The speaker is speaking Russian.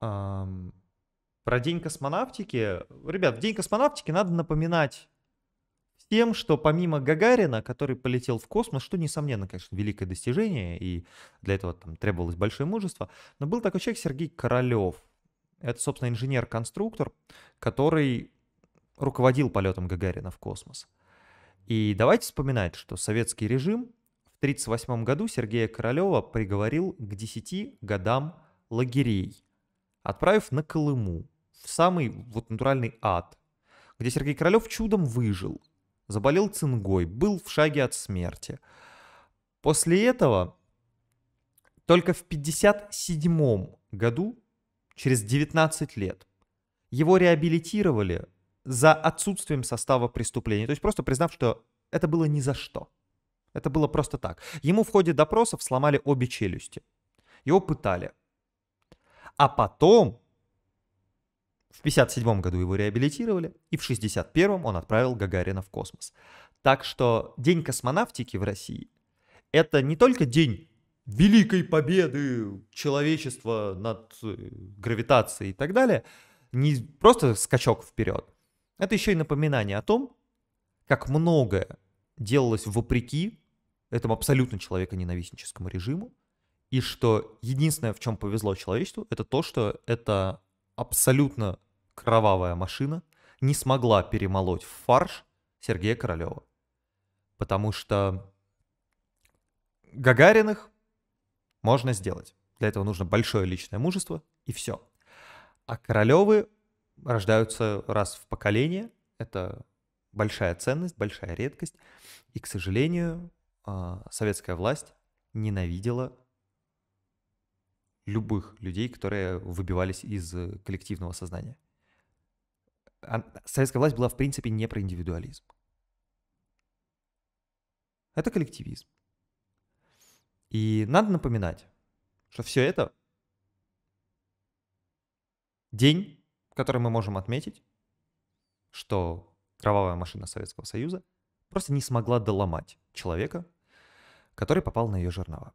Эм, про День космонавтики. Ребят, в День космонавтики надо напоминать тем, что помимо Гагарина, который полетел в космос, что, несомненно, конечно, великое достижение, и для этого там требовалось большое мужество, но был такой человек Сергей Королев. Это, собственно, инженер-конструктор, который руководил полетом Гагарина в космос. И давайте вспоминать, что советский режим в 1938 году Сергея Королева приговорил к 10 годам лагерей отправив на Колыму, в самый вот натуральный ад, где Сергей Королев чудом выжил, заболел цингой, был в шаге от смерти. После этого только в 1957 году, через 19 лет, его реабилитировали за отсутствием состава преступления, то есть просто признав, что это было ни за что. Это было просто так. Ему в ходе допросов сломали обе челюсти. Его пытали. А потом в 1957 году его реабилитировали, и в 1961 он отправил Гагарина в космос. Так что День космонавтики в России – это не только день великой победы человечества над э, гравитацией и так далее, не просто скачок вперед. Это еще и напоминание о том, как многое делалось вопреки этому абсолютно человеконенавистническому режиму, и что единственное, в чем повезло человечеству, это то, что эта абсолютно кровавая машина не смогла перемолоть в фарш Сергея Королева. Потому что Гагариных можно сделать. Для этого нужно большое личное мужество и все. А Королевы рождаются раз в поколение. Это большая ценность, большая редкость. И, к сожалению, а, советская власть ненавидела любых людей, которые выбивались из э, коллективного сознания. Советская власть была, в принципе, не про индивидуализм. Это коллективизм. И надо напоминать, что все это день, который мы можем отметить, что кровавая машина Советского Союза просто не смогла доломать человека, который попал на ее жернова.